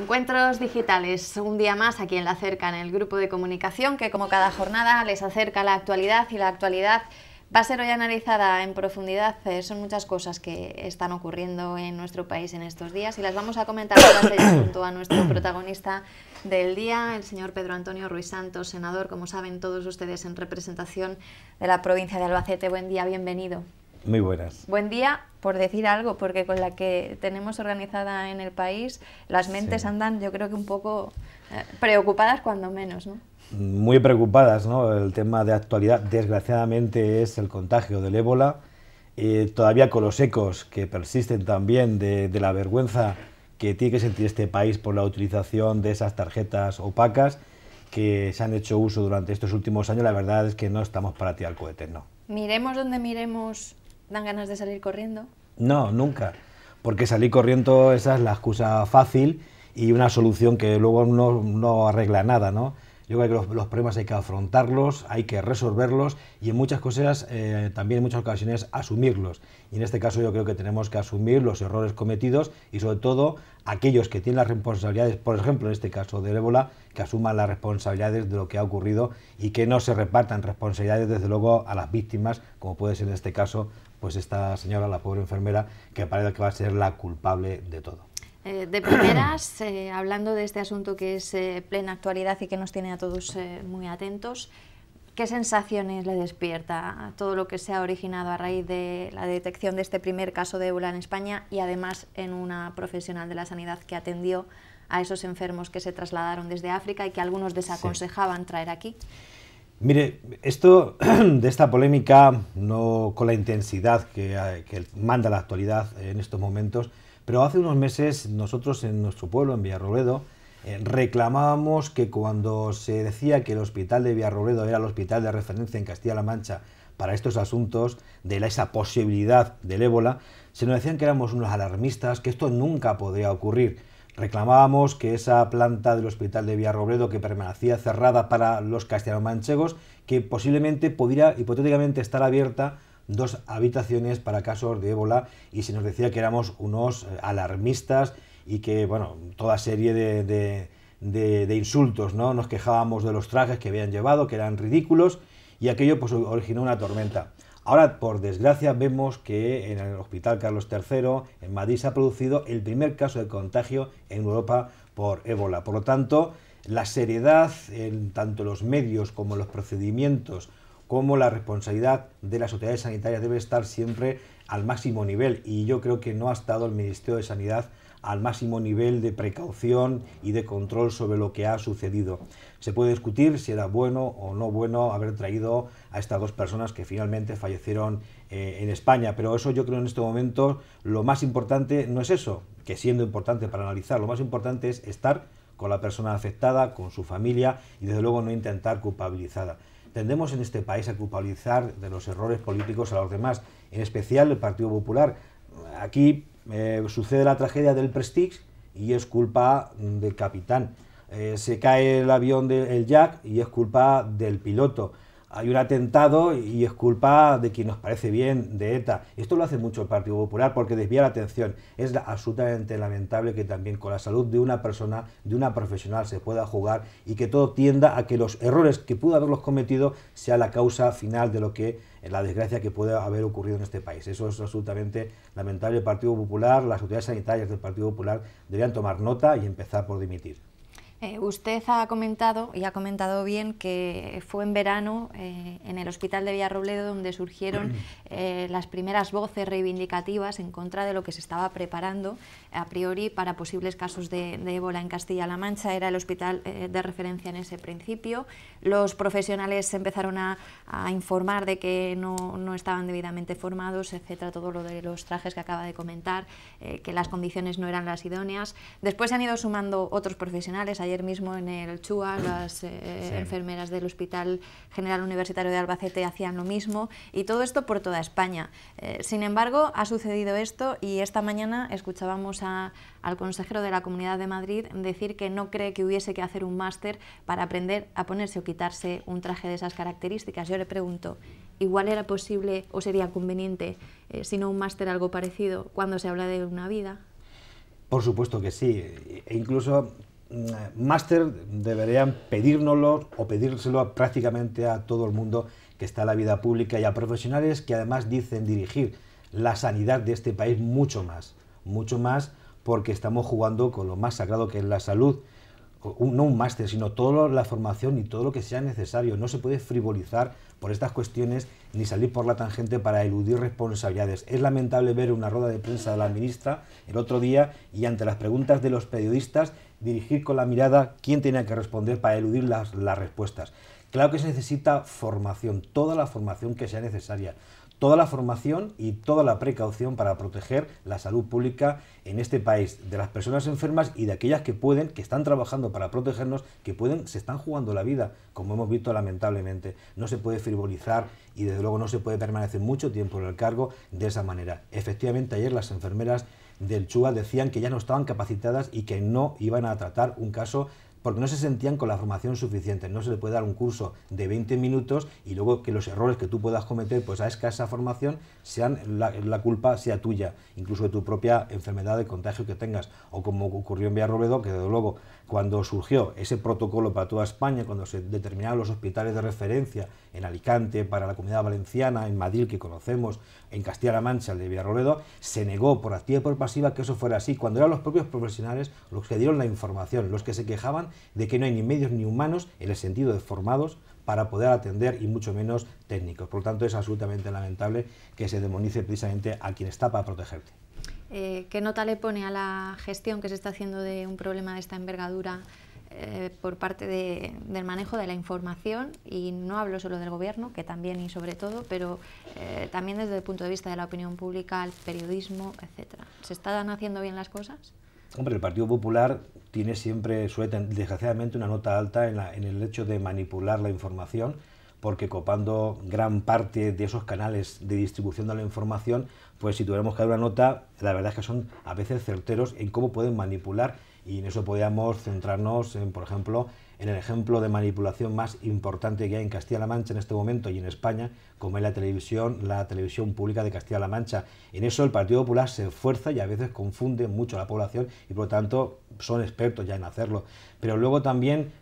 Encuentros digitales, un día más aquí en La Cerca, en el grupo de comunicación que como cada jornada les acerca la actualidad y la actualidad va a ser hoy analizada en profundidad. Eh, son muchas cosas que están ocurriendo en nuestro país en estos días y las vamos a comentar junto a nuestro protagonista del día, el señor Pedro Antonio Ruiz Santos, senador, como saben todos ustedes, en representación de la provincia de Albacete. Buen día, bienvenido. Muy buenas. Buen día, por decir algo, porque con la que tenemos organizada en el país, las mentes andan yo creo que un poco eh, preocupadas cuando menos, ¿no? Muy preocupadas, ¿no? El tema de actualidad, desgraciadamente, es el contagio del ébola. Eh, todavía con los ecos que persisten también de, la vergüenza que tiene que sentir este país por la utilización de esas tarjetas opacas que se han hecho uso durante estos últimos años, la verdad es que no estamos para tirar cohetes, no. Miremos donde miremos ¿Dan ganas de salir corriendo? No, nunca. Porque salir corriendo, esa es la excusa fácil y una solución que luego no, no arregla nada, ¿no? Yo creo que los, problemas hay que afrontarlos, hay que resolverlos y en muchas cosas, eh, también en muchas ocasiones, asumirlos. Y en este caso yo creo que tenemos que asumir los errores cometidos y sobre todo aquellos que tienen las responsabilidades, por ejemplo en este caso del ébola, que asuman las responsabilidades de lo que ha ocurrido y que no se repartan responsabilidades desde luego a las víctimas, como puede ser en este caso pues esta señora, la pobre enfermera, que parece que va a ser la culpable de todo. Eh, de primeras, eh, hablando de este asunto que es eh, plena actualidad y que nos tiene a todos muy atentos, ¿qué sensaciones le despierta a todo lo que se ha originado a raíz de la detección de este primer caso de ébola en España y además en una profesional de la sanidad que atendió a esos enfermos que se trasladaron desde África y que algunos desaconsejaban traer aquí? Mire, esto de esta polémica, no con la intensidad que manda la actualidad en estos momentos, pero hace unos meses nosotros en nuestro pueblo, en Villarrobledo, eh, reclamábamos que cuando se decía que el hospital de Villarrobledo era el hospital de referencia en Castilla-La Mancha para estos asuntos de esa posibilidad del ébola, se nos decían que éramos unos alarmistas, que esto nunca podría ocurrir. Reclamábamos que esa planta del hospital de Villarrobledo que permanecía cerrada para los castellanomanchegos, que posiblemente pudiera hipotéticamente estar abierta dos habitaciones para casos de ébola y se nos decía que éramos unos eh, alarmistas y que, bueno, toda serie de, de, insultos, ¿no? Nos quejábamos de los trajes que habían llevado, que eran ridículos y aquello pues originó una tormenta. Ahora, por desgracia, vemos que en el Hospital Carlos III, en Madrid, se ha producido el primer caso de contagio en Europa por ébola. Por lo tanto, la seriedad en tanto los medios como los procedimientos cómo la responsabilidad de las autoridades sanitarias debe estar siempre al máximo nivel y yo creo que no ha estado el Ministerio de Sanidad al máximo nivel de precaución y de control sobre lo que ha sucedido. Se puede discutir si era bueno o no bueno haber traído a estas dos personas que finalmente fallecieron eh, en España, pero eso yo creo en este momento lo más importante no es eso, que siendo importante para analizar, lo más importante es estar con la persona afectada, con su familia y desde luego no intentar culpabilizarla. Tendemos en este país a culpabilizar de los errores políticos a los demás, en especial el Partido Popular. Aquí eh, sucede la tragedia del Prestige y es culpa del capitán. Eh, se cae el avión del Jack y es culpa del piloto hay un atentado y es culpa de quien nos parece bien, de ETA. Esto lo hace mucho el Partido Popular porque desvía la atención. Es absolutamente lamentable que también con la salud de una persona, de una profesional, se pueda jugar y que todo tienda a que los errores que pudo haberlos cometido sea la causa final de lo que eh, la desgracia que puede haber ocurrido en este país. Eso es absolutamente lamentable. El Partido Popular, las autoridades sanitarias del Partido Popular deberían tomar nota y empezar por dimitir. Eh, usted ha comentado, y ha comentado bien, que fue en verano eh, en el Hospital de Villarrobledo donde surgieron eh, las primeras voces reivindicativas en contra de lo que se estaba preparando a priori para posibles casos de, ébola en Castilla-La Mancha. Era el hospital de referencia en ese principio. Los profesionales se empezaron a, informar de que no, no, estaban debidamente formados, etcétera, todo lo de los trajes que acaba de comentar, que las condiciones no eran las idóneas. Después se han ido sumando otros profesionales ayer mismo en el Chua, las eh, enfermeras del Hospital General Universitario de Albacete hacían lo mismo, y todo esto por toda España. Eh, sin embargo, ha sucedido esto y esta mañana escuchábamos a, al consejero de la Comunidad de Madrid decir que no cree que hubiese que hacer un máster para aprender a ponerse o quitarse un traje de esas características. Yo le pregunto, igual era posible o sería conveniente, eh, si no un máster, algo parecido, cuando se habla de una vida? Por supuesto que sí. E incluso Mm, máster deberían pedírnoslo o pedírselo prácticamente a todo el mundo que está en la vida pública y a profesionales que además dicen dirigir la sanidad de este país mucho más, mucho más porque estamos jugando con lo más sagrado que es la salud no un máster, sino toda la formación y todo lo que sea necesario. No se puede frivolizar por estas cuestiones ni salir por la tangente para eludir responsabilidades. Es lamentable ver una rueda de prensa de la ministra el otro día y ante las preguntas de los periodistas dirigir con la mirada quién tenía que responder para eludir las respuestas. Claro que se necesita formación, toda la formación que sea necesaria toda la formación y toda la precaución para proteger la salud pública en este país, de las personas enfermas y de aquellas que pueden, que están trabajando para protegernos, que pueden, se están jugando la vida, como hemos visto lamentablemente. No se puede frivolizar y desde luego no se puede permanecer mucho tiempo en el cargo de esa manera. Efectivamente, ayer las enfermeras del CHUA decían que ya no estaban capacitadas y que no iban a tratar un caso porque no se sentían con la formación suficiente. No se le puede dar un curso de 20 minutos y luego que los errores que tú puedas cometer pues a escasa formación sean la, culpa sea tuya, incluso de tu propia enfermedad de contagio que tengas. O como ocurrió en Villarrobedo, que desde luego cuando surgió ese protocolo para toda España, cuando se determinaron los hospitales de referencia en Alicante, para la comunidad valenciana, en Madrid, que conocemos, en Castilla-La Mancha, el de Villarroledo, se negó por activa y por pasiva que eso fuera así, cuando eran los propios profesionales los que dieron la información, los que se quejaban de que no hay ni medios ni humanos, en el sentido de formados, para poder atender y mucho menos técnicos. Por lo tanto, es absolutamente lamentable que se demonice precisamente a quien está para protegerte. Eh, ¿qué nota le pone a la gestión que se está haciendo de un problema de esta envergadura eh, por parte del manejo de la información? Y no hablo solo del gobierno, que también y sobre todo, pero eh, también desde el punto de vista de la opinión pública, el periodismo, etc. ¿Se están haciendo bien las cosas? Hombre, el Partido Popular tiene siempre, desgraciadamente, una nota alta en el hecho de manipular la información, porque copando gran parte de esos canales de distribución de la información, pues si tuviéramos que dar una nota, la verdad es que son a veces certeros en cómo pueden manipular y en eso podríamos centrarnos, por ejemplo, en el ejemplo de manipulación más importante que hay en Castilla-La Mancha en este momento y en España, como es la televisión, la televisión pública de Castilla-La Mancha. En eso el Partido Popular se esfuerza y a veces confunde mucho a la población y por lo tanto son expertos ya en hacerlo. Pero luego también,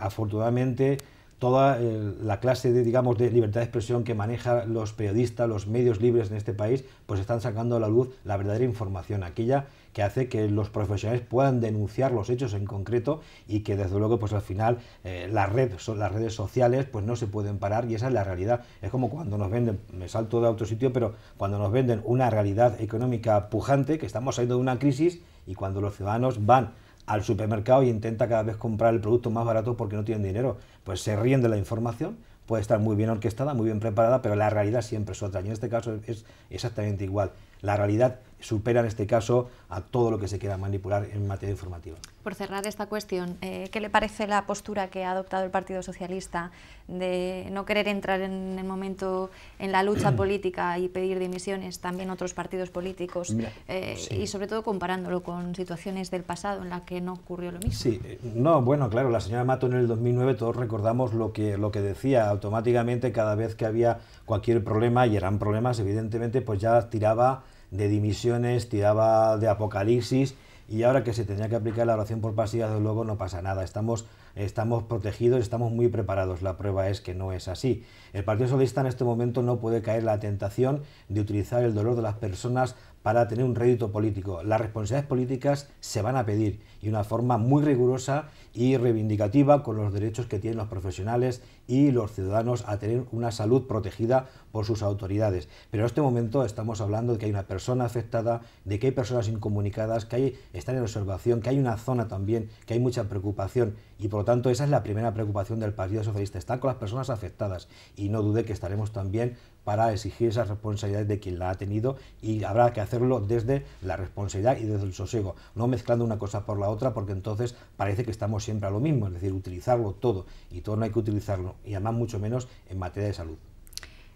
afortunadamente, toda eh, la clase de, digamos, de libertad de expresión que maneja los periodistas, los medios libres en este país, pues están sacando a la luz la verdadera información, aquella que hace que los profesionales puedan denunciar los hechos en concreto y que desde luego pues al final eh, la las redes sociales pues no se pueden parar y esa es la realidad. Es como cuando nos venden, me salto de otro sitio, pero cuando nos venden una realidad económica pujante, que estamos saliendo de una crisis y cuando los ciudadanos van al supermercado y intenta cada vez comprar el producto más barato porque no tienen dinero. Pues se ríen de la información, puede estar muy bien orquestada, muy bien preparada, pero la realidad siempre es otra. Y en este caso es exactamente igual. La realidad supera en este caso a todo lo que se quiera manipular en materia informativa. Por cerrar esta cuestión, eh, ¿qué le parece la postura que ha adoptado el Partido Socialista de no querer entrar en el momento en la lucha política y pedir dimisiones también otros partidos políticos? Eh, y sobre todo comparándolo con situaciones del pasado en las que no ocurrió lo mismo. Sí, no, bueno, claro, la señora Mato en el 2009 todos recordamos lo que, lo que decía automáticamente cada vez que había cualquier problema, y eran problemas evidentemente, pues ya tiraba de dimisiones, tiraba de apocalipsis y ahora que se tenía que aplicar la oración por pasiva... desde luego no pasa nada. Estamos, estamos protegidos, estamos muy preparados. La prueba es que no es así. El Partido Socialista en este momento no puede caer la tentación de utilizar el dolor de las personas para tener un rédito político. Las responsabilidades políticas se van a pedir y de una forma muy rigurosa y reivindicativa con los derechos que tienen los profesionales y los ciudadanos a tener una salud protegida por sus autoridades. Pero en este momento estamos hablando de que hay una persona afectada, de que hay personas incomunicadas, que están en observación, que hay una zona también, que hay mucha preocupación y por lo tanto esa es la primera preocupación del Partido Socialista, están con las personas afectadas y no dude que estaremos también para exigir esas responsabilidades de quien la ha tenido y habrá que hacerlo desde la responsabilidad y desde el sosiego, no mezclando una cosa por la otra porque entonces parece que estamos siempre a lo mismo, es decir, utilizarlo todo y todo no hay que utilizarlo y además mucho menos en materia de salud.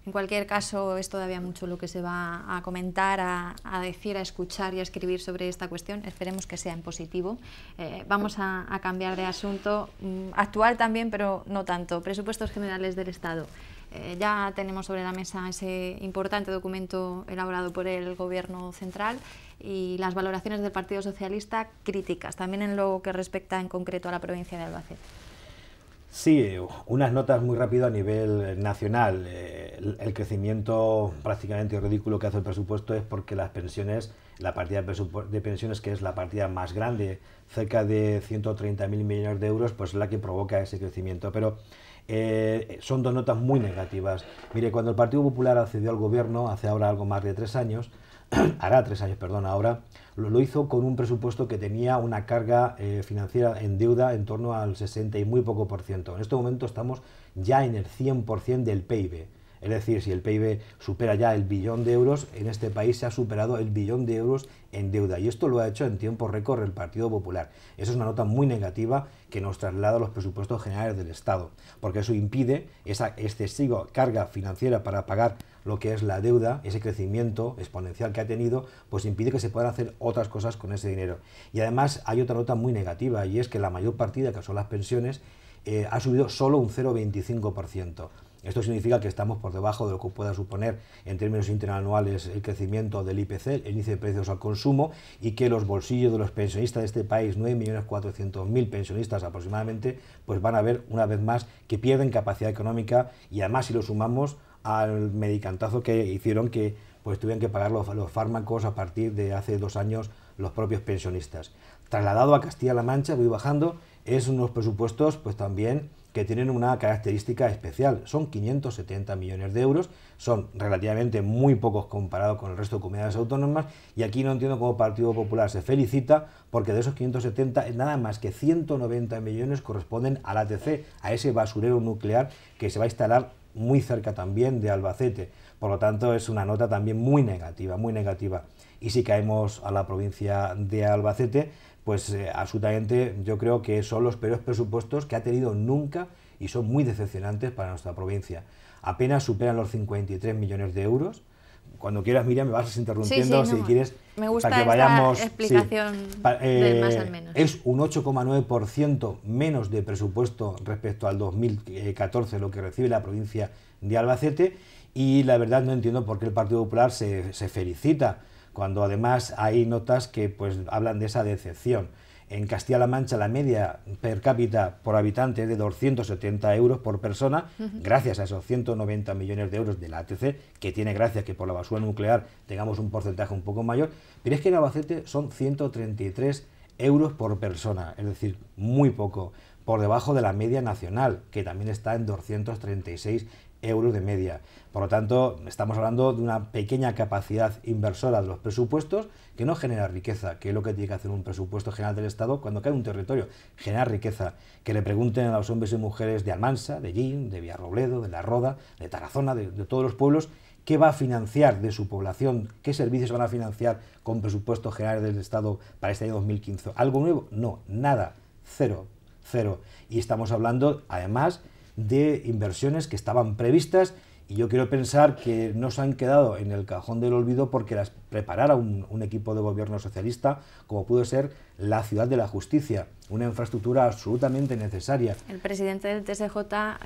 En cualquier caso, es todavía mucho lo que se va a comentar, a, decir, a escuchar y a escribir sobre esta cuestión. Esperemos que sea en positivo. Eh, vamos a, cambiar de asunto, mm, actual también, pero no tanto. Presupuestos generales del Estado. Eh, ya tenemos sobre la mesa ese importante documento elaborado por el Gobierno central y las valoraciones del Partido Socialista críticas, también en lo que respecta en concreto a la provincia de Albacete. Sí, unas notas muy rápido a nivel nacional. Eh, el, crecimiento prácticamente ridículo que hace el presupuesto es porque las pensiones, la partida de pensiones, que es la partida más grande, cerca de 130.000 millones de euros, pues es la que provoca ese crecimiento. Pero eh, son dos notas muy negativas. Mire, cuando el Partido Popular accedió al gobierno, hace ahora algo más de tres años, hará tres años, perdón, ahora, lo, lo, hizo con un presupuesto que tenía una carga eh, financiera en deuda en torno al 60 y muy poco por ciento. En este momento estamos ya en el 100% del PIB. Es decir, si el PIB supera ya el billón de euros, en este país se ha superado el billón de euros en deuda. Y esto lo ha hecho en tiempo récord el Partido Popular. Esa es una nota muy negativa que nos traslada a los presupuestos generales del Estado, porque eso impide esa excesiva carga financiera para pagar lo que es la deuda, ese crecimiento exponencial que ha tenido, pues impide que se puedan hacer otras cosas con ese dinero. Y además hay otra nota muy negativa, y es que la mayor partida, que son las pensiones, eh, ha subido solo un 0,25%. Esto significa que estamos por debajo de lo que pueda suponer en términos interanuales el crecimiento del IPC, el índice de precios al consumo, y que los bolsillos de los pensionistas de este país, 9.400.000 pensionistas aproximadamente, pues van a ver una vez más que pierden capacidad económica y además si lo sumamos al medicantazo que hicieron que pues tuvieron que pagar los, los fármacos a partir de hace dos años los propios pensionistas. Trasladado a Castilla-La Mancha, voy bajando, es unos presupuestos pues también que tienen una característica especial. Son 570 millones de euros, son relativamente muy pocos comparado con el resto de comunidades autónomas y aquí no entiendo cómo Partido Popular se felicita porque de esos 570 nada más que 190 millones corresponden al ATC, a ese basurero nuclear que se va a instalar muy cerca también de Albacete. Por lo tanto, es una nota también muy negativa, muy negativa. Y si caemos a la provincia de Albacete, pues eh, absolutamente yo creo que son los peores presupuestos que ha tenido nunca y son muy decepcionantes para nuestra provincia. Apenas superan los 53 millones de euros. Cuando quieras, Miriam, me vas interrumpiendo si quieres. Me para que vayamos, eh, menos. Es un 8,9% menos de presupuesto respecto al 2014, lo que recibe la provincia de Albacete. Y la verdad no entiendo por qué el Partido Popular se felicita cuando además hay notas que pues, hablan de esa decepción. En Castilla-La Mancha la media per cápita por habitante es de 270 euros por persona, gracias a esos 190 millones de euros de la ATC, que tiene gracias que por la basura nuclear tengamos un porcentaje un poco mayor, pero es que en Albacete son 133 euros por persona, es decir, muy poco, por debajo de la media nacional, que también está en 236 euros de media. Por lo tanto, estamos hablando de una pequeña capacidad inversora de los presupuestos que no genera riqueza, que es lo que tiene que hacer un presupuesto general del Estado cuando cae un territorio, generar riqueza. Que le pregunten a los hombres y mujeres de Almansa, de Gin, de Villarrobledo, de La Roda, de Tarazona, de, de todos los pueblos, qué va a financiar de su población, qué servicios van a financiar con presupuestos generales del Estado para este año 2015. ¿Algo nuevo? No, nada, cero, cero. Y estamos hablando, además, de inversiones que estaban previstas y yo quiero pensar que no se han quedado en el cajón del olvido porque las preparara un, equipo de gobierno socialista, como pudo ser la Ciudad de la Justicia, una infraestructura absolutamente necesaria. El presidente del TSJ,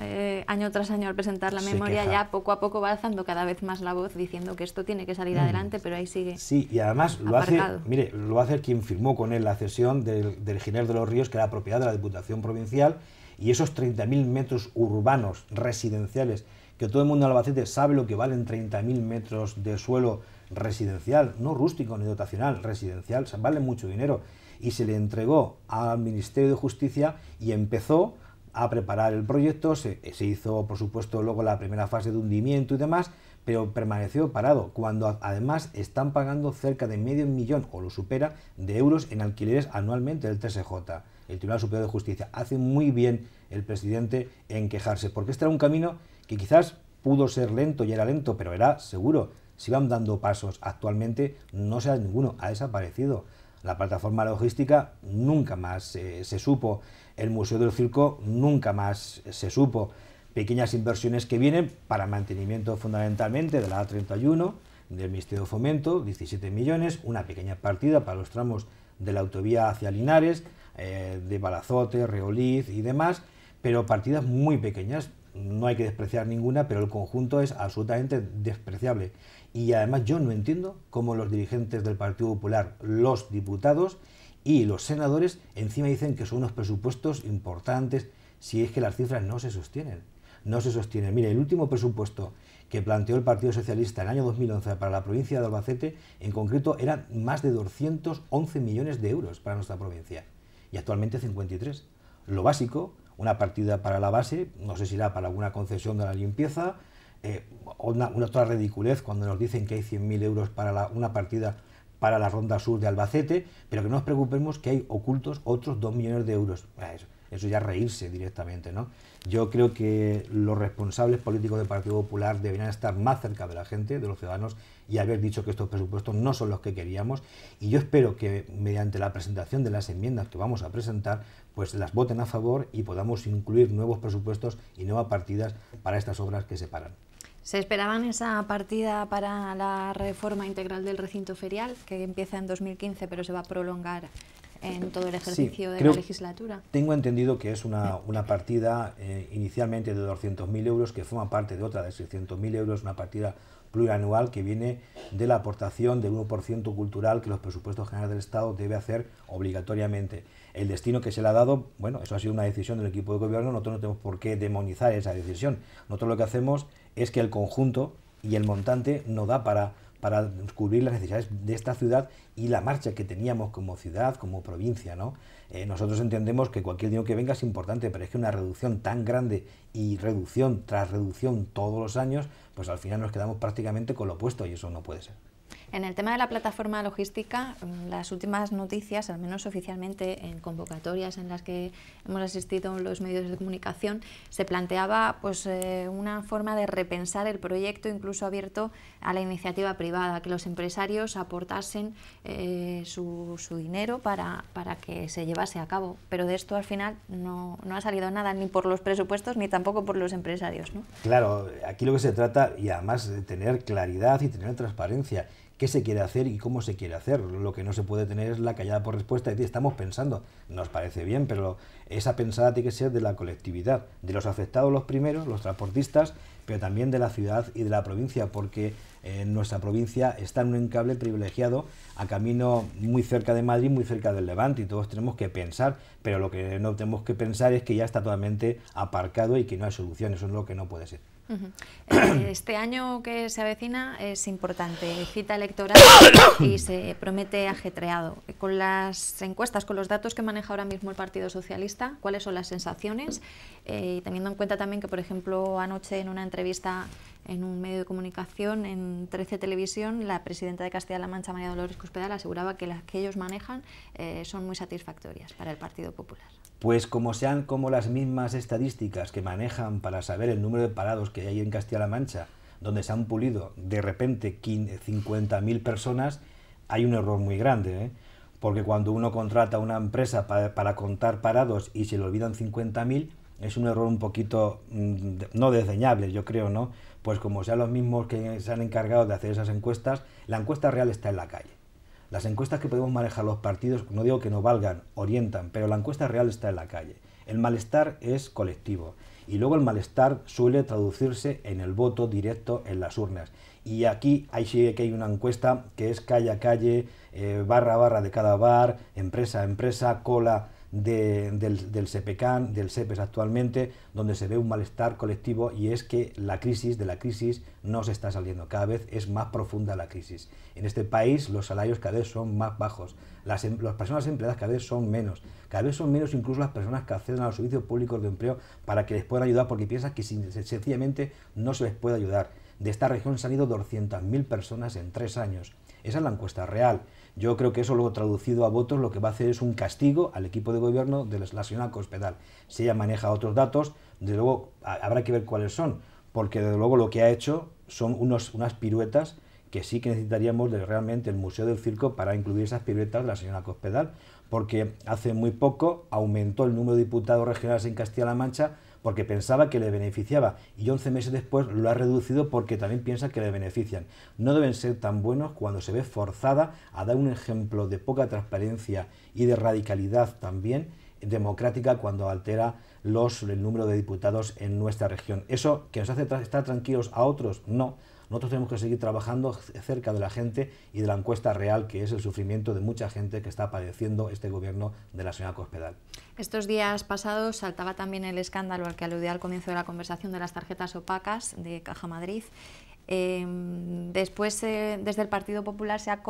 eh, año tras año, al presentar la memoria, ya poco a poco va alzando cada vez más la voz diciendo que esto tiene que salir mm. adelante, pero ahí sigue. Sí, y además lo hace, mire, lo hace quien firmó con él la cesión del, del de los Ríos, que era propiedad de la Diputación Provincial y esos 30.000 metros urbanos residenciales, que todo el mundo en Albacete sabe lo que valen 30.000 metros de suelo residencial, no rústico ni dotacional, residencial, se vale mucho dinero, y se le entregó al Ministerio de Justicia y empezó a preparar el proyecto, se, se hizo por supuesto luego la primera fase de hundimiento y demás, pero permaneció parado, cuando además están pagando cerca de medio millón o lo supera de euros en alquileres anualmente del TSJ el Tribunal Superior de Justicia. Hace muy bien el presidente en quejarse, porque este era un camino que quizás pudo ser lento y era lento, pero era seguro. Si van dando pasos. Actualmente no se da ninguno, ha desaparecido. La plataforma logística nunca más eh, se supo. El Museo del Circo nunca más eh, se supo. Pequeñas inversiones que vienen para mantenimiento fundamentalmente de la A31, del Ministerio de Fomento, 17 millones, una pequeña partida para los tramos de la autovía hacia Linares, eh, de Balazote, Reoliz y demás, pero partidas muy pequeñas, no hay que despreciar ninguna, pero el conjunto es absolutamente despreciable. Y además yo no entiendo cómo los dirigentes del Partido Popular, los diputados y los senadores encima dicen que son unos presupuestos importantes si es que las cifras no se sostienen. No se sostienen. Mire, el último presupuesto que planteó el Partido Socialista en el año 2011 para la provincia de Albacete, en concreto eran más de 211 millones de euros para nuestra provincia y actualmente 53. Lo básico, una partida para la base, no sé si era para alguna concesión de la limpieza, eh, una, otra ridiculez cuando nos dicen que hay 100.000 euros para una partida para la ronda sur de Albacete, pero que no nos preocupemos que hay ocultos otros 2 millones de euros. Eso eso ya reírse directamente, ¿no? Yo creo que los responsables políticos del Partido Popular deberían estar más cerca de la gente, de los ciudadanos, y haber dicho que estos presupuestos no son los que queríamos. Y yo espero que mediante la presentación de las enmiendas que vamos a presentar, pues las voten a favor y podamos incluir nuevos presupuestos y nuevas partidas para estas obras que se paran. ¿Se esperaban esa partida para la reforma integral del recinto ferial que empieza en 2015 pero se va a prolongar en todo el ejercicio de la legislatura. Tengo entendido que es una, partida eh, inicialmente de 200.000 euros que forma parte de otra de 600.000 euros, una partida plurianual que viene de la aportación del 1% cultural que los presupuestos generales del Estado debe hacer obligatoriamente. El destino que se le ha dado, bueno, eso ha sido una decisión del equipo de gobierno, nosotros no tenemos por qué demonizar esa decisión. Nosotros lo que hacemos es que el conjunto y el montante no da para para cubrir las necesidades de esta ciudad y la marcha que teníamos como ciudad, como provincia. Eh, nosotros entendemos que cualquier dinero que venga es importante, pero es que una reducción tan grande y reducción tras reducción todos los años, pues al final nos quedamos prácticamente con lo opuesto y eso no puede ser. En el tema de la plataforma logística, mm, las últimas noticias, al menos oficialmente en convocatorias en las que hemos asistido los medios de comunicación, se planteaba pues, eh, una forma de repensar el proyecto, incluso abierto a la iniciativa privada, que los empresarios aportasen eh, su, dinero para, que se llevase a cabo. Pero de esto al final no, ha salido nada, ni por los presupuestos, ni tampoco por los empresarios. Claro, aquí lo que se trata, y además de tener claridad y tener transparencia, qué se quiere hacer y cómo se quiere hacer. Lo que no se puede tener es la callada por respuesta decir, estamos pensando. Nos parece bien, pero esa pensada tiene que ser de la colectividad, de los afectados los primeros, los transportistas, pero también de la ciudad y de la provincia, porque eh, nuestra provincia está en un encable privilegiado a camino muy cerca de Madrid, muy cerca del Levante, y todos tenemos que pensar, pero lo que no tenemos que pensar es que ya está totalmente aparcado y que no hay solución, eso es lo que no puede ser. Eh, este año que se avecina es importante, cita electoral y se promete ajetreado. Con las encuestas, con los datos que maneja ahora mismo el Partido Socialista, ¿cuáles son las sensaciones? Eh, y teniendo en cuenta también que, por ejemplo, anoche en una entrevista en un medio de comunicación, en 13 Televisión, la presidenta de Castilla-La Mancha, María Dolores Cospedal, aseguraba que las que ellos manejan eh, son muy satisfactorias para el Partido Popular. Pues como sean como las mismas estadísticas que manejan para saber el número de parados que hay en Castilla-La Mancha, donde se han pulido de repente 50.000 personas, hay un error muy grande. ¿eh? Porque cuando uno contrata a una empresa para, contar parados y se le olvidan 50.000, es un error un poquito mm, no desdeñable, yo creo, ¿no? Pues como sean los mismos que se han encargado de hacer esas encuestas, la encuesta real está en la calle. Las encuestas que podemos manejar los partidos, no digo que no valgan, orientan, pero la encuesta real está en la calle. El malestar es colectivo y luego el malestar suele traducirse en el voto directo en las urnas. Y aquí hay, que hay una encuesta que es calle a calle, eh, barra a barra de cada bar, empresa a empresa, cola del, del del CEPES actualmente, donde se ve un malestar colectivo y es que la crisis de la crisis no se está saliendo, cada vez es más profunda la crisis. En este país los salarios cada vez son más bajos, las, em, las personas empleadas cada vez son menos, cada vez son menos incluso las personas que acceden a los servicios públicos de empleo para que les puedan ayudar porque piensan que sencillamente no se les puede ayudar. De esta región se han ido 200.000 personas en tres años. Esa es la encuesta real. Yo creo que eso luego traducido a votos lo que va a hacer es un castigo al equipo de gobierno de la señora Cospedal. Si ella maneja otros datos, desde luego habrá que ver cuáles son, porque desde luego lo que ha hecho son unas piruetas que sí que necesitaríamos de realmente el Museo del Circo para incluir esas piruetas de la señora Cospedal, porque hace muy poco aumentó el número de diputados regionales en Castilla-La Mancha porque pensaba que le beneficiaba y 11 meses después lo ha reducido porque también piensa que le benefician. No deben ser tan buenos cuando se ve forzada a dar un ejemplo de poca transparencia y de radicalidad también democrática cuando altera los, el número de diputados en nuestra región. ¿Eso que nos hace estar tranquilos a otros? No nosotros tenemos que seguir trabajando cerca de la gente y de la encuesta real, que es el sufrimiento de mucha gente que está padeciendo este gobierno de la señora Cospedal. Estos días pasados saltaba también el escándalo al que alude al comienzo de la conversación de las tarjetas opacas de Caja Madrid. Em, después, eh, desde el Partido Popular se ha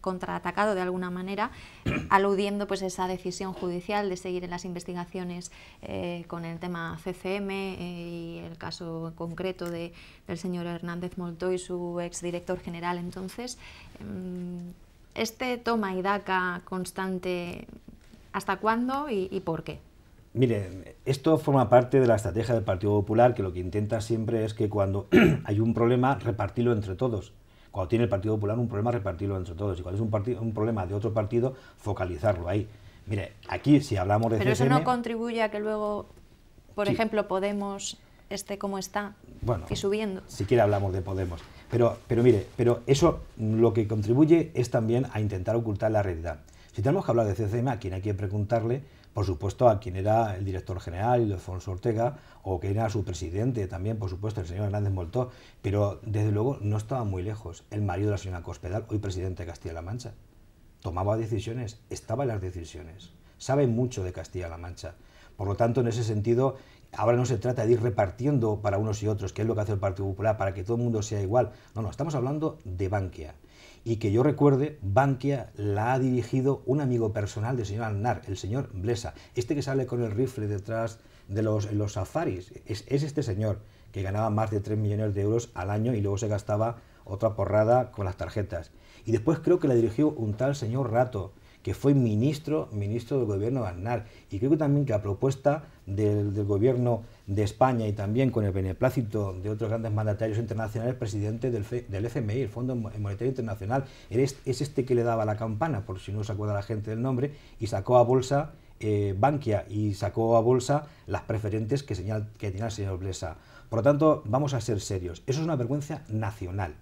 contraatacado de alguna manera, aludiendo pues esa decisión judicial de seguir en las investigaciones eh, con el tema CCM eh, y el caso concreto de, del señor Hernández Moltoy, su exdirector general entonces. Em, este toma y daca constante, ¿hasta cuándo y por qué? Mire, esto forma parte de la estrategia del Partido Popular, que lo que intenta siempre es que cuando hay un problema, repartirlo entre todos. Cuando tiene el Partido Popular un problema, repartirlo entre todos. Y cuando es un, un problema de otro partido, focalizarlo ahí. Mire, aquí si hablamos de... Pero eso no contribuye a que luego, por ejemplo, Podemos esté como está bueno, y subiendo. Siquiera hablamos de Podemos. Pero, pero mire, pero eso lo que contribuye es también a intentar ocultar la realidad. Si tenemos que hablar de CCM, a quien hay que preguntarle por supuesto, a quien era el director general, Alfonso Ortega, o quien era su presidente también, por supuesto, el señor Hernández Moltó, pero desde luego no estaba muy lejos. El marido de la señora Cospedal, hoy presidente de Castilla-La Mancha, tomaba decisiones, estaba en las decisiones, sabe mucho de Castilla-La Mancha. Por lo tanto, en ese sentido, ahora no se trata de ir repartiendo para unos y otros, que es lo que hace el Partido Popular, para que todo el mundo sea igual. No, no, estamos hablando de Bankia y que yo recuerde, Bankia la ha dirigido un amigo personal del señor Alnar, el señor Blesa, este que sale con el rifle detrás de los, safaris, es, es este señor que ganaba más de 3 millones de euros al año y luego se gastaba otra porrada con las tarjetas. Y después creo que la dirigió un tal señor Rato, que fue ministro, ministro del gobierno de Aznar. Y creo también que la propuesta del, gobierno de España y también con el beneplácito de otros grandes mandatarios internacionales, presidente del, del FMI, el Fondo Monetario Internacional, es, este que le daba la campana, por si no se acuerda la gente del nombre, y sacó a bolsa eh, Bankia y sacó a bolsa las preferentes que, señal, que tenía el señor Blesa. Por lo tanto, vamos a ser serios. Eso es una vergüenza nacional.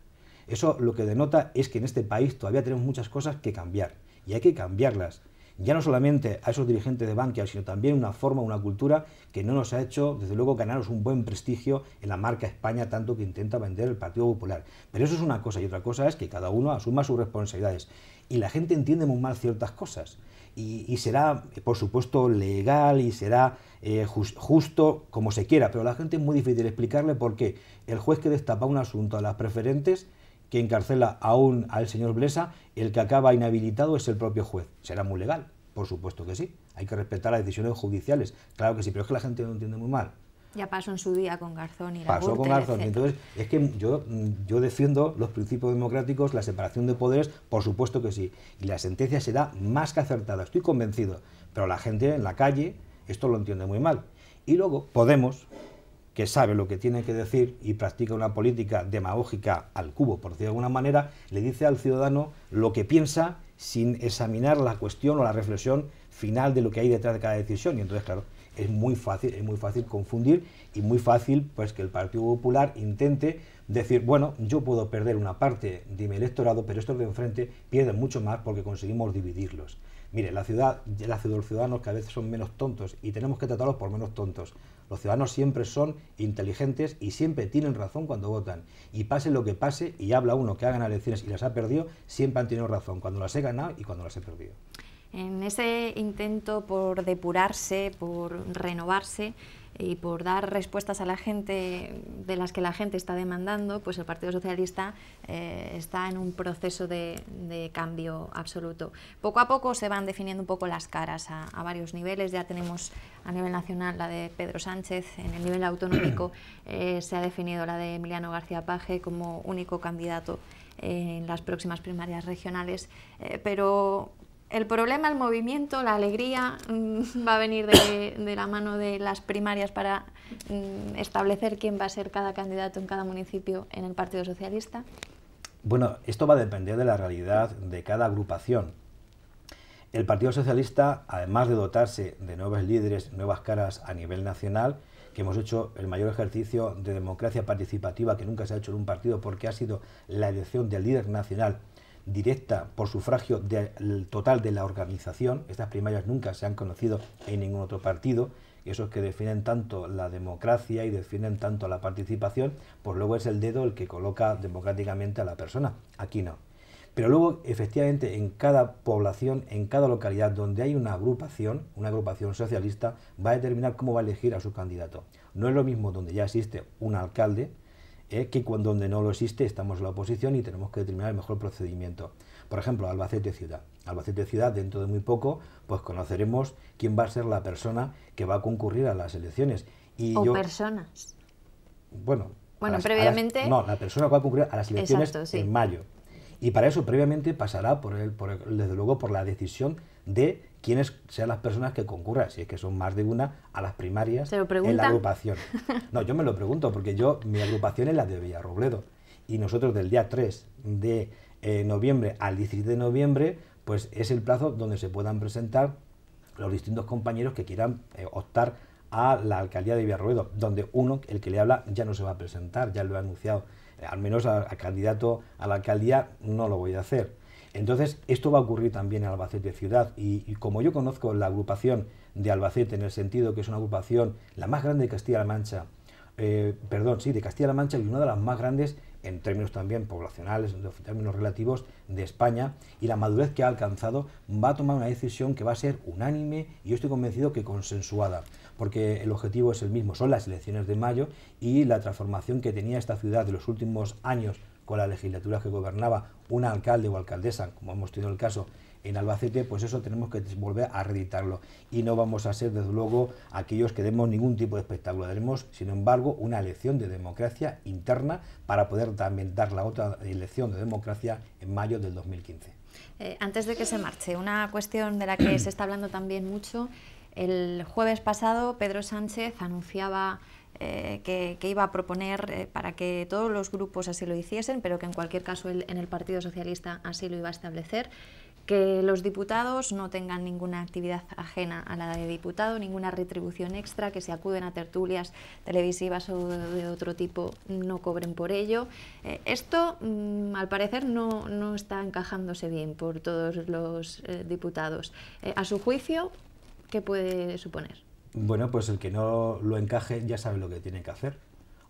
Eso lo que denota es que en este país todavía tenemos muchas cosas que cambiar y hay que cambiarlas. Ya no solamente a esos dirigentes de Bankia, sino también una forma, una cultura que no nos ha hecho, desde luego, ganaros un buen prestigio en la marca España, tanto que intenta vender el Partido Popular. Pero eso es una cosa, y otra cosa es que cada uno asuma sus responsabilidades. Y la gente entiende muy mal ciertas cosas. Y, será, por supuesto, legal y será eh, justo como se quiera, pero la gente es muy difícil explicarle por qué el juez que destapa un asunto a las preferentes que encarcela aún al señor Blesa, el que acaba inhabilitado es el propio juez. ¿Será muy legal? Por supuesto que sí. Hay que respetar las decisiones judiciales. Claro que sí, pero es que la gente no entiende muy mal. Ya pasó en su día con Garzón y la Pasó con Garzón. Entonces, es que yo, yo defiendo los principios democráticos, la separación de poderes, por supuesto que sí. Y la sentencia será más que acertada, estoy convencido. Pero la gente en la calle esto lo entiende muy mal. Y luego, Podemos, que sabe lo que tiene que decir y practica una política demagógica al cubo, por decirlo de alguna manera, le dice al ciudadano lo que piensa sin examinar la cuestión o la reflexión final de lo que hay detrás de cada decisión. Y entonces, claro, es muy fácil, es muy fácil confundir y muy fácil pues que el Partido Popular intente decir, bueno, yo puedo perder una parte de mi electorado, pero estos de enfrente pierden mucho más porque conseguimos dividirlos. Mire, la ciudad, la ciudad, los ciudadanos a veces son menos tontos y tenemos que tratarlos por menos tontos. Los ciudadanos siempre son inteligentes y siempre tienen razón cuando votan. Y pase lo que pase, y habla uno que ha ganado elecciones y las ha perdido, siempre han tenido razón cuando las he ganado y cuando las he perdido. En ese intento por depurarse, por renovarse, y por dar respuestas a la gente de las que la gente está demandando, pues el Partido Socialista eh, está en un proceso de, cambio absoluto. Poco a poco se van definiendo un poco las caras a, varios niveles. Ya tenemos a nivel nacional la de Pedro Sánchez, en el nivel autonómico eh, se ha definido la de Emiliano García Paje como único candidato en las próximas primarias regionales, eh, pero el problema, el movimiento, la alegría mm, va a venir de, la mano de las primarias para mm, establecer quién va a ser cada candidato en cada municipio en el Partido Socialista. Bueno, esto va a depender de la realidad de cada agrupación. El Partido Socialista, además de dotarse de nuevos líderes, nuevas caras a nivel nacional, que hemos hecho el mayor ejercicio de democracia participativa que nunca se ha hecho en un partido porque ha sido la elección del líder nacional directa por sufragio del total de la organización. Estas primarias nunca se han conocido en ningún otro partido. Esos que definen tanto la democracia y definen tanto la participación, pues luego es el dedo el que coloca democráticamente a la persona. Aquí no. Pero luego, efectivamente, en cada población, en cada localidad donde hay una agrupación, una agrupación socialista, va a determinar cómo va a elegir a su candidato. No es lo mismo donde ya existe un alcalde, es que cuando donde no lo existe estamos en la oposición y tenemos que determinar el mejor procedimiento. Por ejemplo, Albacete Ciudad. Albacete Ciudad, dentro de muy poco, pues conoceremos quién va a ser la persona que va a concurrir a las elecciones. Y o personas. Bueno, bueno previamente. no, la persona que va a concurrir a las elecciones en mayo. Y para eso, previamente, pasará, por por desde luego, por la decisión de quiénes sean las personas que concurran, si es que son más de una, a las primarias en la agrupación. No, yo me lo pregunto, porque yo, mi agrupación es la de Villarrobledo, y nosotros del día 3 de eh, noviembre al 17 de noviembre, pues es el plazo donde se puedan presentar los distintos compañeros que quieran eh, optar a la alcaldía de Villarrobledo, donde uno, el que le habla, ya no se va a presentar, ya lo ha anunciado. Eh, al menos al candidato a la alcaldía no lo voy a hacer. Entonces, esto va a ocurrir también en Albacete Ciudad y, como yo conozco la agrupación de Albacete en el sentido que es una agrupación la más grande de Castilla-La Mancha, eh, perdón, sí, de Castilla-La Mancha y una de las más grandes en términos también poblacionales, en términos relativos de España y la madurez que ha alcanzado, va a tomar una decisión que va a ser unánime y yo estoy convencido que consensuada, porque el objetivo es el mismo, son las elecciones de mayo y la transformación que tenía esta ciudad de los últimos años con la legislatura que gobernaba un alcalde o alcaldesa, como hemos tenido el caso en Albacete, pues eso tenemos que volver a reeditarlo. Y no vamos a ser, desde luego, aquellos que demos ningún tipo de espectáculo. Daremos, sin embargo, una elección de democracia interna para poder también dar la otra elección de democracia en mayo del 2015. Eh, antes de que se marche, una cuestión de la que se está hablando también mucho. El jueves pasado, Pedro Sánchez anunciaba eh, que, iba a proponer eh, para que todos los grupos así lo hiciesen, pero que en cualquier caso el, en el Partido Socialista así lo iba a establecer, que los diputados no tengan ninguna actividad ajena a la de diputado, ninguna retribución extra, que si acuden a tertulias televisivas o de, otro tipo no cobren por ello. Eh, esto, mm, al parecer, no, está encajándose bien por todos los diputados. a su juicio, ¿qué puede suponer? Bueno, pues el que no lo encaje ya sabe lo que tiene que hacer.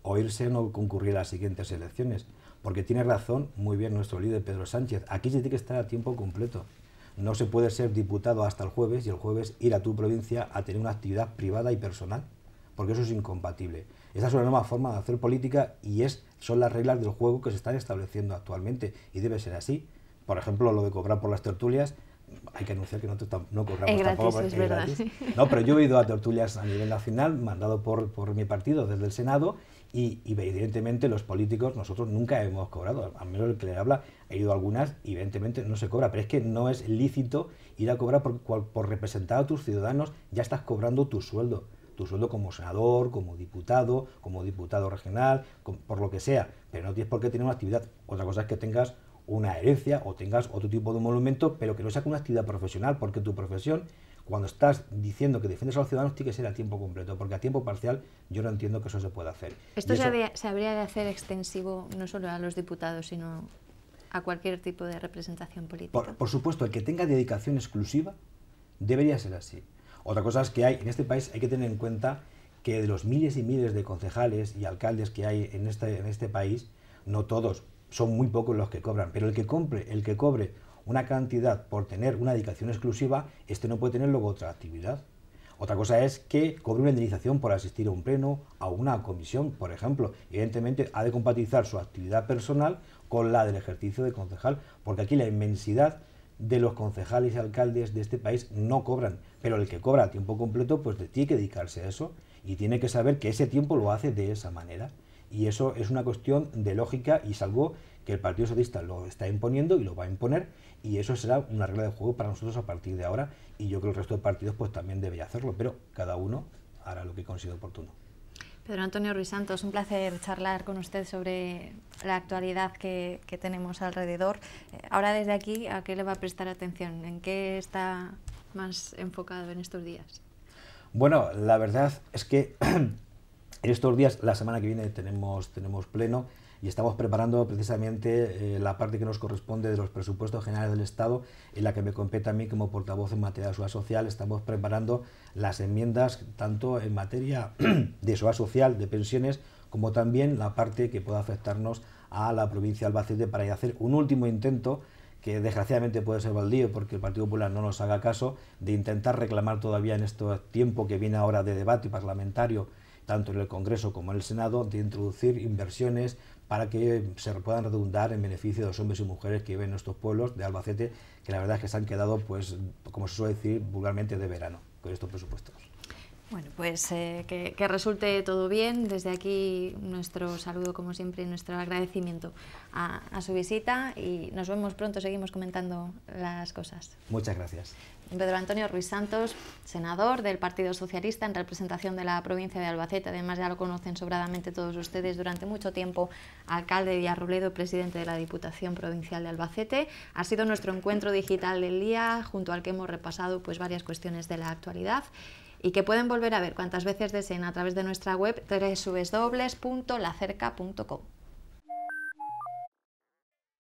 O irse no concurrir a las siguientes elecciones. Porque tiene razón muy bien nuestro líder Pedro Sánchez. Aquí se tiene que estar a tiempo completo. No se puede ser diputado hasta el jueves y el jueves ir a tu provincia a tener una actividad privada y personal. Porque eso es incompatible. Esa es una nueva forma de hacer política y es, son las reglas del juego que se están estableciendo actualmente. Y debe ser así. Por ejemplo, lo de cobrar por las tertulias hay que anunciar que no cobramos tampoco. No, pero yo he ido a tertulias a nivel nacional, mandado por, por mi partido desde el Senado, y, evidentemente los políticos nosotros nunca hemos cobrado, al menos el que le habla ha ido a algunas evidentemente no se cobra, pero es que no es lícito ir a cobrar por, por representar a tus ciudadanos, ya estás cobrando tu sueldo, tu sueldo como senador, como diputado, como diputado regional, por lo que sea, pero no tienes por qué tener una actividad. Otra cosa es que tengas una herencia o tengas otro tipo de monumento, pero que no sea una actividad profesional, porque tu profesión, cuando estás diciendo que defiendes a los ciudadanos, tiene que ser a tiempo completo, porque a tiempo parcial yo no entiendo que eso se pueda hacer. Esto se, habría, de hacer extensivo no solo a los diputados, sino a cualquier tipo de representación política. Por, supuesto, el que tenga dedicación exclusiva debería ser así. Otra cosa es que hay en este país hay que tener en cuenta que de los miles y miles de concejales y alcaldes que hay en este, en este país, no todos, son muy pocos los que cobran, pero el que compre, el que cobre una cantidad por tener una dedicación exclusiva, este no puede tener luego otra actividad. Otra cosa es que cobre una indemnización por asistir a un pleno, a una comisión, por ejemplo. Evidentemente ha de compatibilizar su actividad personal con la del ejercicio de concejal, porque aquí la inmensidad de los concejales y alcaldes de este país no cobran, pero el que cobra a tiempo completo pues tiene que dedicarse a eso y tiene que saber que ese tiempo lo hace de esa manera. Y eso es una cuestión de lógica y salvo que el Partido Socialista lo está imponiendo y lo va a imponer y eso será una regla de juego para nosotros a partir de ahora y yo creo que el resto de partidos pues también debería hacerlo, pero cada uno hará lo que considere oportuno. Pedro Antonio Ruiz Santos, un placer charlar con usted sobre la actualidad que, que tenemos alrededor. Eh, ahora desde aquí, ¿a qué le va a prestar atención? ¿En qué está más enfocado en estos días? Bueno, la verdad es que En estos días, la semana que viene, tenemos, pleno y estamos preparando precisamente eh, la parte que nos corresponde de los presupuestos generales del Estado, en la que me compete a mí como portavoz en materia de seguridad social. Estamos preparando las enmiendas tanto en materia de seguridad social, de pensiones, como también la parte que pueda afectarnos a la provincia de Albacete para hacer un último intento que desgraciadamente puede ser baldío porque el Partido Popular no nos haga caso, de intentar reclamar todavía en este tiempo que viene ahora de debate parlamentario tanto en el Congreso como en el Senado, de introducir inversiones para que se puedan redundar en beneficio de los hombres y mujeres que viven en estos pueblos de Albacete, que la verdad es que se han quedado, pues, como se suele decir vulgarmente, de verano con estos presupuestos. Bueno, pues eh, que, resulte todo bien. Desde aquí nuestro saludo, como siempre, y nuestro agradecimiento a, a su visita y nos vemos pronto, seguimos comentando las cosas. Muchas gracias. Pedro Antonio Ruiz Santos, senador del Partido Socialista en representación de la provincia de Albacete, además ya lo conocen sobradamente todos ustedes durante mucho tiempo, alcalde de Arroledo, presidente de la Diputación Provincial de Albacete. Ha sido nuestro encuentro digital del día, junto al que hemos repasado pues, varias cuestiones de la actualidad y que pueden volver a ver cuantas veces deseen a través de nuestra web www.lacerca.com.